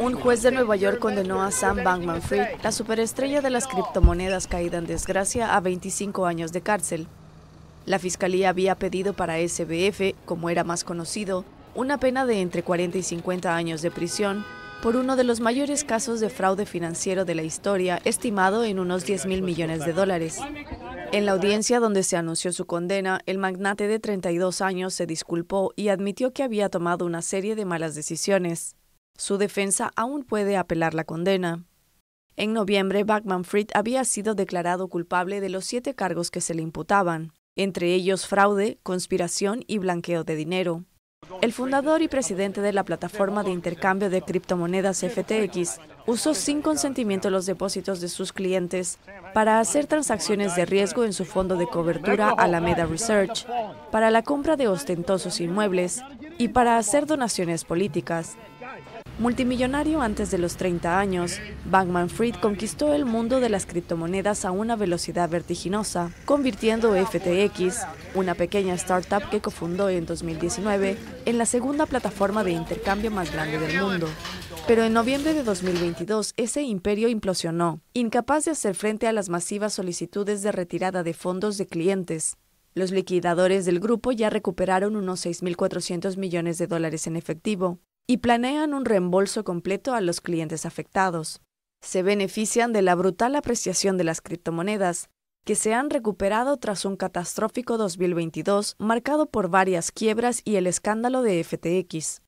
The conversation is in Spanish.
Un juez de Nueva York condenó a Sam Bankman-Fried, la superestrella de las criptomonedas caída en desgracia, a 25 años de cárcel. La fiscalía había pedido para SBF, como era más conocido, una pena de entre 40 y 50 años de prisión por uno de los mayores casos de fraude financiero de la historia, estimado en unos 10 mil millones de dólares. En la audiencia donde se anunció su condena, el magnate de 32 años se disculpó y admitió que había tomado una serie de malas decisiones. Su defensa aún puede apelar la condena. En noviembre, Bachman Fried había sido declarado culpable de los siete cargos que se le imputaban, entre ellos fraude, conspiración y blanqueo de dinero. El fundador y presidente de la plataforma de intercambio de criptomonedas FTX usó sin consentimiento los depósitos de sus clientes para hacer transacciones de riesgo en su fondo de cobertura Alameda Research, para la compra de ostentosos inmuebles y para hacer donaciones políticas. Multimillonario antes de los 30 años, Bankman Fried conquistó el mundo de las criptomonedas a una velocidad vertiginosa, convirtiendo FTX, una pequeña startup que cofundó en 2019, en la segunda plataforma de intercambio más grande del mundo. Pero en noviembre de 2022 ese imperio implosionó, incapaz de hacer frente a las masivas solicitudes de retirada de fondos de clientes. Los liquidadores del grupo ya recuperaron unos 6.400 millones de dólares en efectivo y planean un reembolso completo a los clientes afectados. Se benefician de la brutal apreciación de las criptomonedas, que se han recuperado tras un catastrófico 2022 marcado por varias quiebras y el escándalo de FTX.